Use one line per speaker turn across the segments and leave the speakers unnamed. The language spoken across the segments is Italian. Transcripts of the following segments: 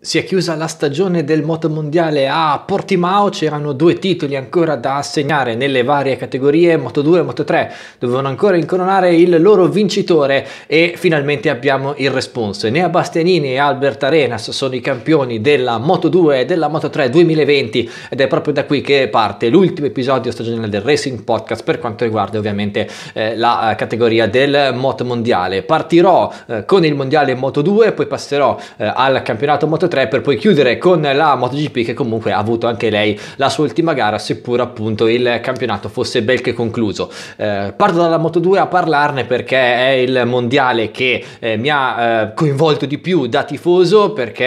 Si è chiusa la stagione del motomondiale a Portimao, c'erano due titoli ancora da assegnare nelle varie categorie Moto 2 e Moto 3, dovevano ancora incoronare il loro vincitore e finalmente abbiamo il response. Nea Bastianini e Albert Arenas sono i campioni della Moto 2 e della Moto 3 2020 ed è proprio da qui che parte l'ultimo episodio stagionale del Racing Podcast per quanto riguarda ovviamente eh, la eh, categoria del motomondiale. Partirò eh, con il mondiale Moto 2, poi passerò eh, al campionato Moto 3. 3 per poi chiudere con la MotoGP che comunque ha avuto anche lei la sua ultima gara seppur appunto il campionato fosse bel che concluso. Eh, parto dalla Moto2 a parlarne perché è il mondiale che eh, mi ha eh, coinvolto di più da tifoso perché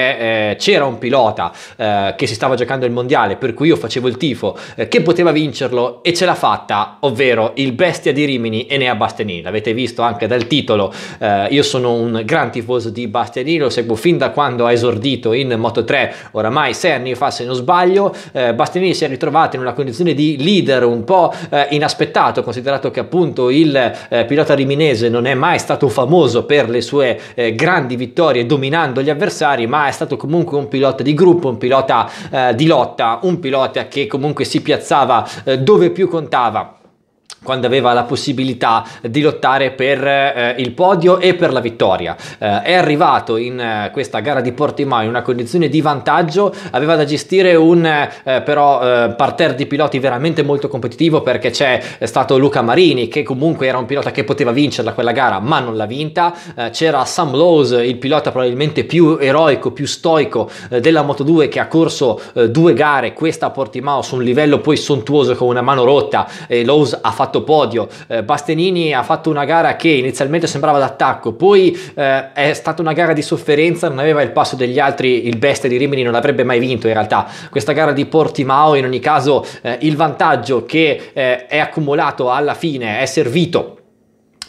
eh, c'era un pilota eh, che si stava giocando il mondiale per cui io facevo il tifo eh, che poteva vincerlo e ce l'ha fatta, ovvero il bestia di Rimini Enea Bastianini. L'avete visto anche dal titolo, io sono un gran tifoso di Bastianini, lo seguo fin da quando ha esordito in Moto 3 oramai sei anni fa se non sbaglio, eh, Bastianini si è ritrovato in una condizione di leader un po' eh, inaspettato considerato che appunto il eh, pilota riminese non è mai stato famoso per le sue eh, grandi vittorie dominando gli avversari ma è stato comunque un pilota di gruppo, un pilota eh, di lotta, un pilota che comunque si piazzava eh, dove più contava quando aveva la possibilità di lottare per eh, il podio e per la vittoria. Eh, è arrivato in eh, questa gara di Portimao in una condizione di vantaggio, aveva da gestire un eh, però eh, parterre di piloti veramente molto competitivo perché c'è eh, stato Luca Marini che comunque era un pilota che poteva vincerla quella gara ma non l'ha vinta, c'era Sam Lowe's, il pilota probabilmente più eroico, più stoico della Moto2 che ha corso due gare, questa a Portimao su un livello poi sontuoso con una mano rotta e Lowe's ha fatto fatto podio, eh, Bastenini ha fatto una gara che inizialmente sembrava d'attacco, poi eh, è stata una gara di sofferenza, non aveva il passo degli altri, il best di Rimini non avrebbe mai vinto in realtà. Questa gara di Portimao in ogni caso eh, il vantaggio che eh, è accumulato alla fine è servito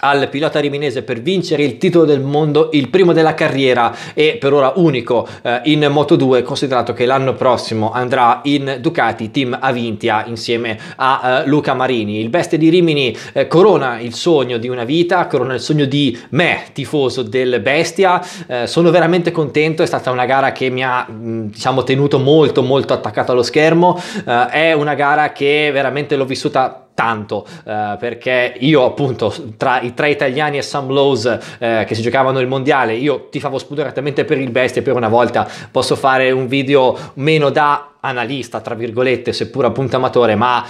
al pilota riminese per vincere il titolo del mondo, il primo della carriera e per ora unico eh, in Moto 2, considerato che l'anno prossimo andrà in Ducati Team Avintia insieme a eh, Luca Marini. Il best di Rimini eh, corona il sogno di una vita, corona il sogno di me, tifoso del Bestia. Eh, sono veramente contento, è stata una gara che mi ha mm, diciamo tenuto molto molto attaccato allo schermo, eh, è una gara che veramente l'ho vissuta tanto eh, perché io appunto tra i tre italiani e Sam Lowe's eh, che si giocavano il mondiale io ti tifavo spudoratamente per il Bestia per una volta posso fare un video meno da analista, tra virgolette, seppur appunto amatore, ma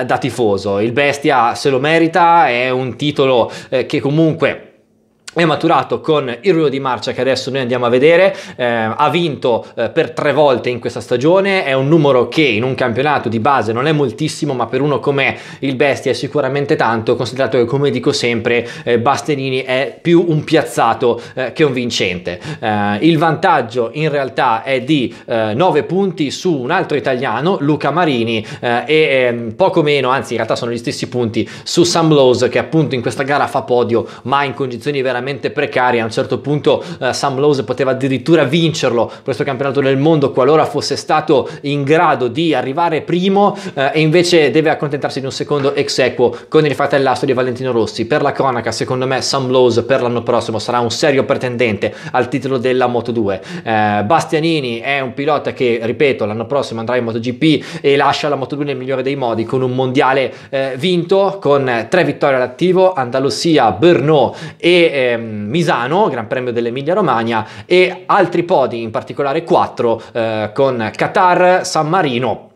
eh, da tifoso. Il Bestia se lo merita, è un titolo eh, che comunque è maturato con il ruolo di marcia che adesso noi andiamo a vedere, eh, ha vinto eh, per tre volte in questa stagione, è un numero che in un campionato di base non è moltissimo, ma per uno come il Bestia è sicuramente tanto, considerato che come dico sempre eh, Bastenini è più un piazzato eh, che un vincente. Eh, il vantaggio in realtà è di 9 eh, punti su un altro italiano, Luca Marini, e ehm, poco meno, anzi in realtà sono gli stessi punti su Sam Lowe's che appunto in questa gara fa podio, ma in condizioni veramente veramente precaria. A un certo punto eh, Sam Lowe poteva addirittura vincerlo questo campionato del mondo qualora fosse stato in grado di arrivare primo eh, e invece deve accontentarsi di un secondo ex equo con il fratellastro di Valentino Rossi. Per la cronaca, secondo me Sam Lowe per l'anno prossimo sarà un serio pretendente al titolo della Moto 2. Eh, Bastianini è un pilota che, ripeto, l'anno prossimo andrà in MotoGP e lascia la Moto 2 nel migliore dei modi con un mondiale eh, vinto con tre vittorie all'attivo, Andalusia, Brno e eh, eh, Misano, Gran Premio dell'Emilia Romagna e altri podi, in particolare quattro eh, con Qatar, San Marino,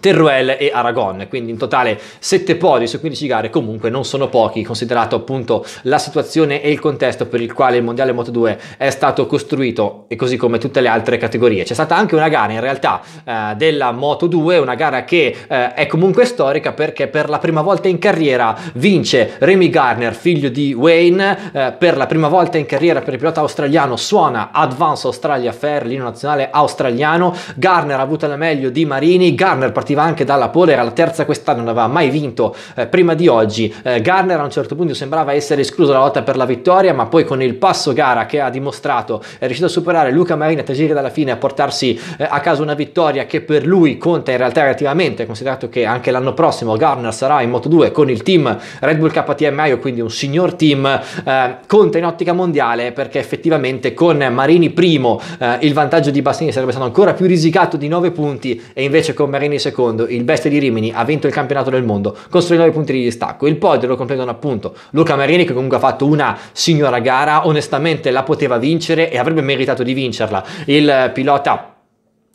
Teruel e Aragon, quindi in totale 7 podi su 15 gare comunque non sono pochi, considerato appunto la situazione e il contesto per il quale il Mondiale Moto 2 è stato costruito e così come tutte le altre categorie. C'è stata anche una gara in realtà eh, della Moto 2, una gara che eh, è comunque storica perché per la prima volta in carriera vince Remy Garner, figlio di Wayne, eh, per la prima volta in carriera per il pilota australiano suona Advance Australia Fair, l'ino nazionale australiano, Garner ha avuto la meglio di Marini, Garner partecipa partiva anche dalla pole, era la terza quest'anno, non aveva mai vinto eh, prima di oggi. Eh, Garner a un certo punto sembrava essere escluso dalla lotta per la vittoria, ma poi con il passo gara che ha dimostrato è riuscito a superare Luca Marini a Tagiri dalla fine a portarsi eh, a casa una vittoria che per lui conta in realtà relativamente, considerato che anche l'anno prossimo Garner sarà in Moto2 con il team Red Bull KTM Aio, quindi un signor team, eh, conta in ottica mondiale perché effettivamente con Marini primo eh, il vantaggio di Bastini sarebbe stato ancora più risicato di 9 punti e invece con Marini secondo secondo, il Bestia di Rimini ha vinto il campionato del mondo con solo 9 punti di distacco, il podio lo comprendono appunto Luca Marini che comunque ha fatto una signora gara, onestamente la poteva vincere e avrebbe meritato di vincerla, il pilota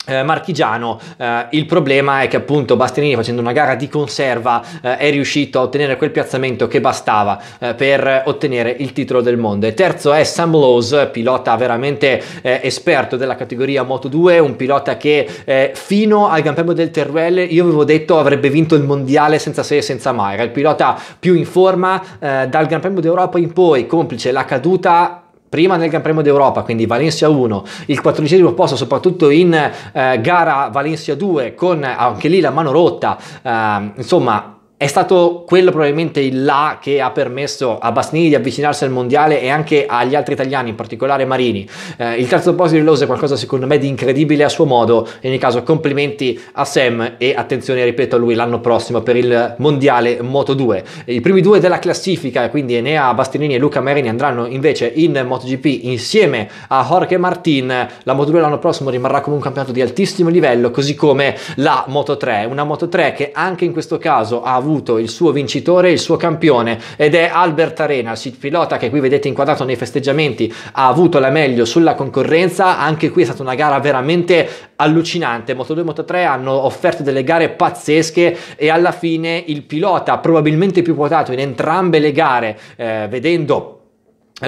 eh, marchigiano eh, il problema è che appunto Bastianini facendo una gara di conserva eh, è riuscito a ottenere quel piazzamento che bastava eh, per ottenere il titolo del mondo e terzo è Sam Lowe's pilota veramente eh, esperto della categoria Moto2 un pilota che eh, fino al Gran Premio del Teruel io avevo detto avrebbe vinto il mondiale senza se e senza mai era il pilota più in forma dal Gran Premio d'Europa in poi complice la caduta prima nel Gran Premio d'Europa, quindi Valencia 1, il quattordicesimo posto soprattutto in eh, gara Valencia 2 con anche lì la mano rotta, eh, insomma è stato quello probabilmente il là che ha permesso a Basnini di avvicinarsi al mondiale e anche agli altri italiani, in particolare Marini. Eh, il terzo posto di Lose è qualcosa secondo me di incredibile a suo modo. In ogni caso complimenti a Sam e attenzione, ripeto, a lui l'anno prossimo per il mondiale Moto 2. I primi due della classifica, quindi Enea Bastinini e Luca Marini andranno invece in MotoGP insieme a Jorge Martin. La Moto 2 l'anno prossimo rimarrà come un campionato di altissimo livello, così come la Moto 3. Una Moto 3 che anche in questo caso ha avuto avuto il suo vincitore, il suo campione ed è Albert Arenas, il pilota che qui vedete inquadrato nei festeggiamenti ha avuto la meglio sulla concorrenza, anche qui è stata una gara veramente allucinante, Moto2 e Moto3 hanno offerto delle gare pazzesche e alla fine il pilota probabilmente più quotato in entrambe le gare, eh, vedendo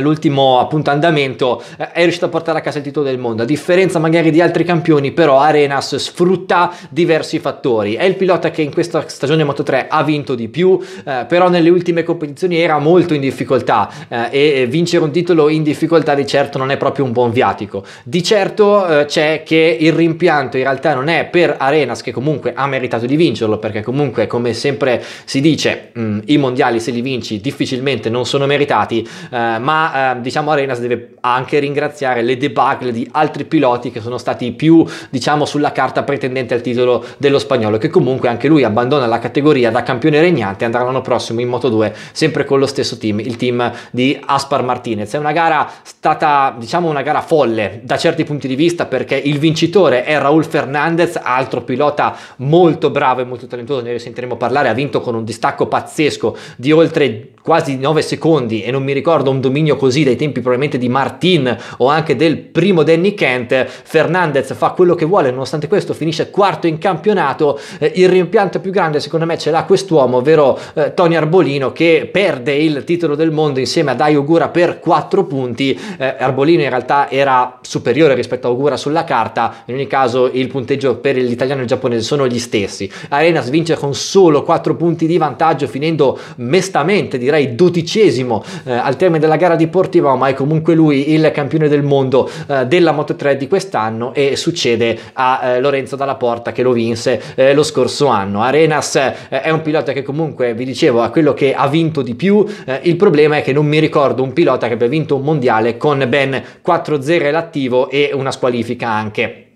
l'ultimo appunto andamento eh, è riuscito a portare a casa il titolo del mondo a differenza magari di altri campioni però Arenas sfrutta diversi fattori è il pilota che in questa stagione Moto3 ha vinto di più eh, però nelle ultime competizioni era molto in difficoltà eh, e vincere un titolo in difficoltà di certo non è proprio un buon viatico di certo eh, c'è che il rimpianto in realtà non è per Arenas che comunque ha meritato di vincerlo perché comunque come sempre si dice mh, mm, i mondiali se li vinci difficilmente non sono meritati eh, ma ma ehm, diciamo Arenas deve anche ringraziare le debacle di altri piloti che sono stati più diciamo sulla carta pretendente al titolo dello spagnolo che comunque anche lui abbandona la categoria da campione regnante andrà l'anno prossimo in Moto 2 sempre con lo stesso team il team di Aspar Martinez è una gara stata diciamo una gara folle da certi punti di vista perché il vincitore è Raul Fernandez altro pilota molto bravo e molto talentuoso ne sentiremo parlare ha vinto con un distacco pazzesco di oltre quasi 9 secondi e non mi ricordo un dominio così dai tempi probabilmente di Martin o anche del primo Danny Kent, Fernandez fa quello che vuole, nonostante questo finisce quarto in campionato, eh, il rimpianto più grande secondo me ce l'ha quest'uomo, ovvero eh, Tony Arbolino che perde il titolo del mondo insieme ad Daio per 4 punti, eh, Arbolino in realtà era superiore rispetto a Ogura sulla carta, in ogni caso il punteggio per l'italiano e il giapponese sono gli stessi. Arenas vince con solo 4 punti di vantaggio, finendo mestamente, direi dodicesimo eh, al termine della gara di Portimao, ma è comunque lui il campione del mondo eh, della Moto 3 di quest'anno e succede a eh, Lorenzo Dalla Porta che lo vinse eh, lo scorso anno. Arenas eh, è un pilota che comunque, vi dicevo, è quello che ha vinto di più, eh, il problema è che non mi ricordo un pilota che abbia vinto un mondiale con ben 4-0 e l'attivo negativo e una squalifica anche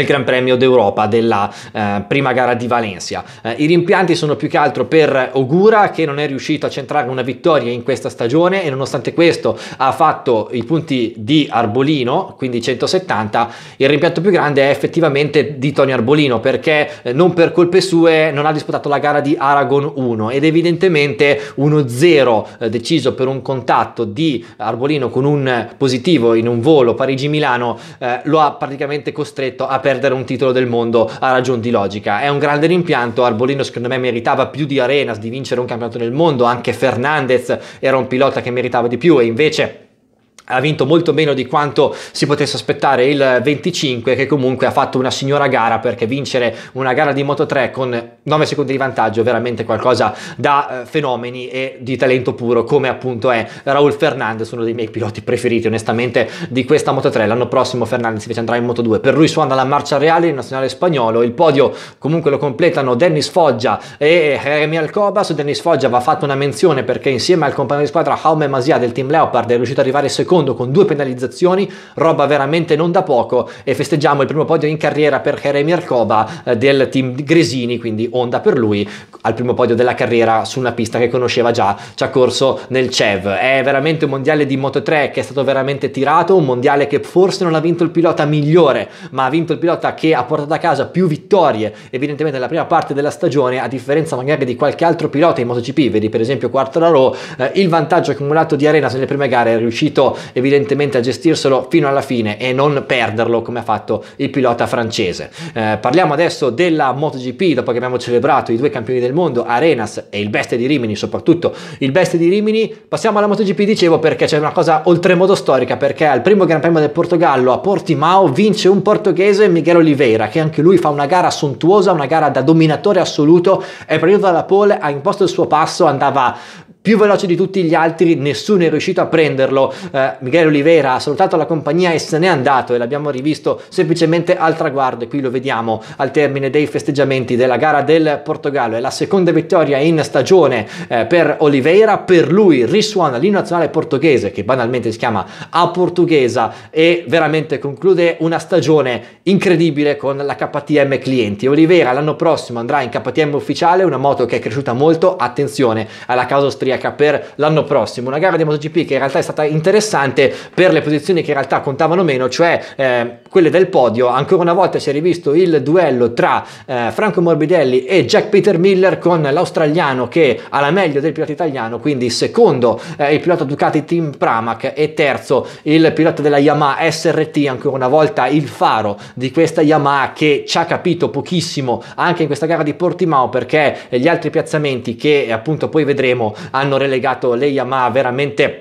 il Gran Premio d'Europa della eh, prima gara di Valencia. Eh, I rimpianti sono più che altro per Ogura che non è riuscito a centrare una vittoria in questa stagione e nonostante questo ha fatto i punti di Arbolino, quindi 170. Il rimpianto più grande è effettivamente di Tony Arbolino perché eh, non per colpe sue non ha disputato la gara di Aragon 1 ed evidentemente 1-0 eh, deciso per un contatto di Arbolino con un positivo in un volo Parigi-Milano eh, lo ha praticamente costretto a perdere un titolo del mondo a ragion di logica. È un grande rimpianto, Arbolino secondo me meritava più di Arenas, di vincere un campionato del mondo, anche Fernandez era un pilota che meritava di più e invece ha vinto molto meno di quanto si potesse aspettare il 25 che comunque ha fatto una signora gara perché vincere una gara di Moto 3 con 9 secondi di vantaggio è veramente qualcosa da eh, fenomeni e di talento puro come appunto è Raul Fernandez uno dei miei piloti preferiti onestamente di questa Moto 3 l'anno prossimo Fernandez invece andrà in Moto 2 per lui suona la marcia reale il nazionale spagnolo il podio comunque lo completano Dennis Foggia e Jeremy Alcoba su Dennis Foggia va fatta una menzione perché insieme al compagno di squadra Jaume Masia del team Leopard è riuscito ad arrivare secondo secondo con due penalizzazioni, roba veramente non da poco e festeggiamo il primo podio in carriera per Jeremy Arcova eh, del team Gresini, quindi onda per lui, al primo podio della carriera su una pista che conosceva già, ci ha corso nel CEV. È veramente un mondiale di Moto 3 che è stato veramente tirato, un mondiale che forse non ha vinto il pilota migliore, ma ha vinto il pilota che ha portato a casa più vittorie, evidentemente nella prima parte della stagione, a differenza magari di qualche altro pilota in MotoGP, vedi per esempio Quartararo, eh, il vantaggio accumulato di Arenas nelle prime gare è riuscito evidentemente a gestirselo fino alla fine e non perderlo come ha fatto il pilota francese. Eh, parliamo adesso della MotoGP dopo che abbiamo celebrato i due campioni del mondo, Arenas e il Best di Rimini, soprattutto il Best di Rimini. Passiamo alla MotoGP, dicevo, perché c'è una cosa oltremodo storica, perché al primo Gran Premio del Portogallo a Portimao vince un portoghese Miguel Oliveira, che anche lui fa una gara sontuosa, una gara da dominatore assoluto, è partito dalla pole, ha imposto il suo passo, andava più veloce di tutti gli altri, nessuno è riuscito a prenderlo. Eh, Miguel Oliveira ha salutato la compagnia e se n'è andato e l'abbiamo rivisto semplicemente al traguardo e qui lo vediamo al termine dei festeggiamenti della gara del Portogallo. È la seconda vittoria in stagione eh, per Oliveira, per lui risuona l'inno nazionale portoghese che banalmente si chiama A Portuguesa e veramente conclude una stagione incredibile con la KTM clienti. Oliveira l'anno prossimo andrà in KTM ufficiale, una moto che è cresciuta molto, attenzione alla causa austriaca cardiaca per l'anno prossimo, una gara di MotoGP che in realtà è stata interessante per le posizioni che in realtà contavano meno, cioè eh, quelle del podio. Ancora una volta si è rivisto il duello tra eh, Franco Morbidelli e Jack Peter Miller con l'australiano che ha la meglio del pilota italiano, quindi secondo eh, il pilota Ducati Team Pramac e terzo il pilota della Yamaha SRT, ancora una volta il faro di questa Yamaha che ci ha capito pochissimo anche in questa gara di Portimao perché gli altri piazzamenti che appunto poi vedremo hanno hanno relegato le Yamaha veramente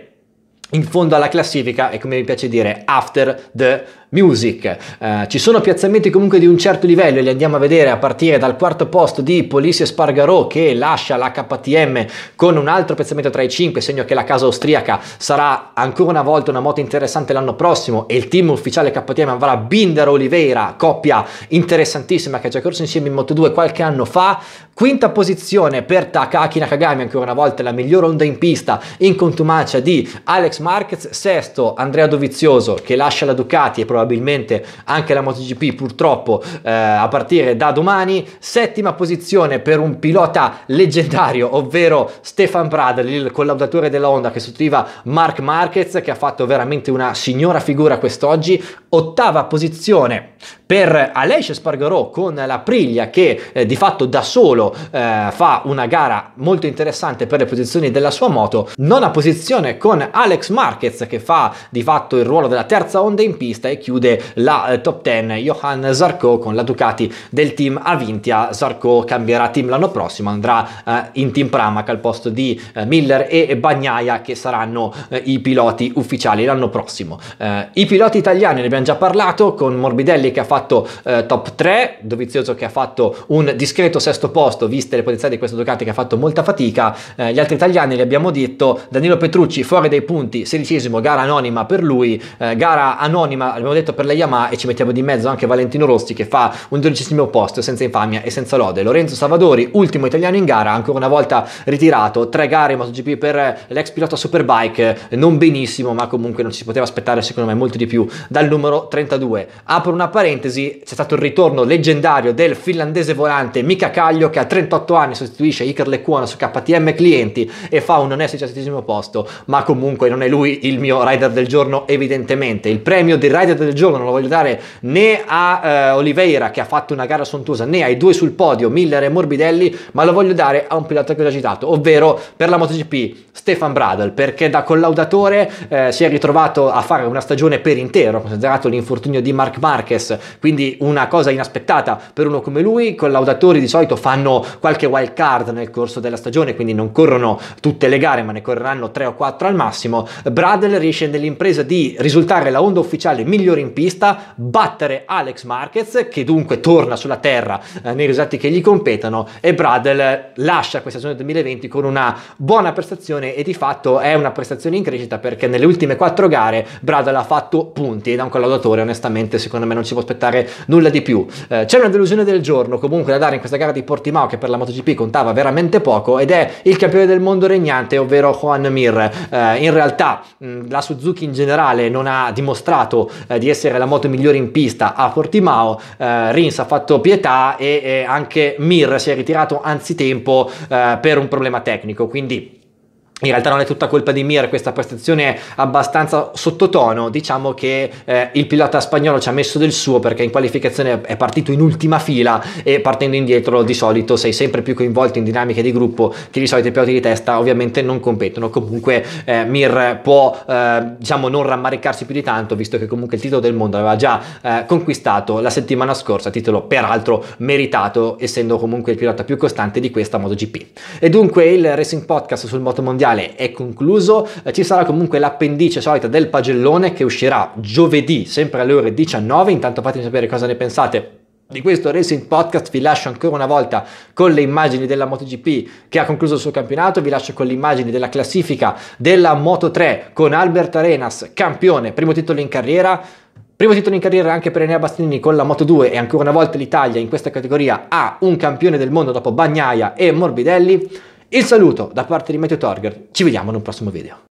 in fondo alla classifica e come mi piace dire after the Music. Eh, ci sono piazzamenti comunque di un certo livello e li andiamo a vedere a partire dal quarto posto di Polisse Spargarò che lascia la KTM con un altro piazzamento tra i 5, segno che la casa austriaca sarà ancora una volta una moto interessante l'anno prossimo e il team ufficiale KTM avrà Binder Oliveira, coppia interessantissima che ha già corso insieme in Moto2 qualche anno fa. Quinta posizione per Takaki Nakagami, ancora una volta la migliore onda in pista in contumacia di Alex Marquez, sesto Andrea Dovizioso che lascia la Ducati e probabilmente probabilmente anche la MotoGP purtroppo eh, a partire da domani. Settima posizione per un pilota leggendario, ovvero Stefan Pradl, il collaudatore della Honda che sostituiva Mark Marquez che ha fatto veramente una signora figura quest'oggi. Ottava posizione per Aleix Spargarò con la Priglia che eh, di fatto da solo eh, fa una gara molto interessante per le posizioni della sua moto, nona posizione con Alex Marquez che fa di fatto il ruolo della terza onda in pista e chiude la eh, top 10 Johan Zarco con la Ducati del team Avintia, Zarco cambierà team l'anno prossimo, andrà eh, in team Pramac al posto di eh, Miller e Bagnaia che saranno eh, i piloti ufficiali l'anno prossimo. I piloti italiani ne abbiamo già parlato con Morbidelli che ha fatto fatto eh, top 3, Dovizioso che ha fatto un discreto sesto posto, viste le potenzialità di questo Ducati che ha fatto molta fatica, eh, gli altri italiani li abbiamo detto, Danilo Petrucci fuori dai punti, sedicesimo, gara anonima per lui, eh, gara anonima abbiamo detto per la Yamaha e ci mettiamo di mezzo anche Valentino Rossi che fa un dodicesimo posto senza infamia e senza lode, Lorenzo Savadori ultimo italiano in gara, ancora una volta ritirato, tre gare in MotoGP per l'ex pilota Superbike, non benissimo ma comunque non ci si poteva aspettare secondo me molto di più dal numero 32, apro una parentesi parentesi, c'è stato il ritorno leggendario del finlandese volante Mika Caglio che a 38 anni sostituisce Iker Lecuona su KTM Clienti e fa un onesto 17 posto, ma comunque non è lui il mio rider del giorno evidentemente. Il premio del rider del giorno non lo voglio dare né a eh, Oliveira che ha fatto una gara sontuosa, né ai due sul podio, Miller e Morbidelli, ma lo voglio dare a un pilota che ho già citato, ovvero per la MotoGP Stefan Bradl, perché da collaudatore eh, si è ritrovato a fare una stagione per intero, considerato l'infortunio di Mark Marquez quindi una cosa inaspettata per uno come lui, I collaudatori di solito fanno qualche wild card nel corso della stagione, quindi non corrono tutte le gare, ma ne correranno tre o quattro al massimo. Bradel riesce nell'impresa di risultare la onda ufficiale migliore in pista, battere Alex Marquez, che dunque torna sulla terra eh, nei risultati che gli competono, e Bradel lascia questa stagione 2020 con una buona prestazione e di fatto è una prestazione in crescita perché nelle ultime quattro gare Bradel ha fatto punti e da un collaudatore onestamente secondo me non ci può aspettare aspettare nulla di più. Eh, c'è una delusione del giorno comunque da dare in questa gara di Portimao che per la MotoGP contava veramente poco ed è il campione del mondo regnante, ovvero Juan Mir. Eh, in realtà mh, mm, la Suzuki in generale non ha dimostrato eh, di essere la moto migliore in pista a Portimao, eh, Rins ha fatto pietà e, e, anche Mir si è ritirato anzitempo eh, per un problema tecnico, quindi in realtà non è tutta colpa di Mir questa prestazione è abbastanza sottotono diciamo che eh, il pilota spagnolo ci ha messo del suo perché in qualificazione è partito in ultima fila e partendo indietro di solito sei sempre più coinvolto in dinamiche di gruppo che di solito i piloti di testa ovviamente non competono comunque eh, Mir può eh, diciamo non rammaricarsi più di tanto visto che comunque il titolo del mondo aveva già eh, conquistato la settimana scorsa titolo peraltro meritato essendo comunque il pilota più costante di questa MotoGP e dunque il Racing Podcast sul moto mondiale iniziale è concluso, eh, ci sarà comunque l'appendice solita del pagellone che uscirà giovedì sempre alle ore 19, intanto fatemi sapere cosa ne pensate di questo Racing Podcast vi lascio ancora una volta con le immagini della MotoGP che ha concluso il suo campionato, vi lascio con le immagini della classifica della Moto3 con Albert Arenas, campione, primo titolo in carriera, Primo titolo in carriera anche per Enea Bastianini con la Moto2 e ancora una volta l'Italia in questa categoria ha un campione del mondo dopo Bagnaia e Morbidelli. Il saluto da parte di Matteo Torger, ci vediamo in un prossimo video.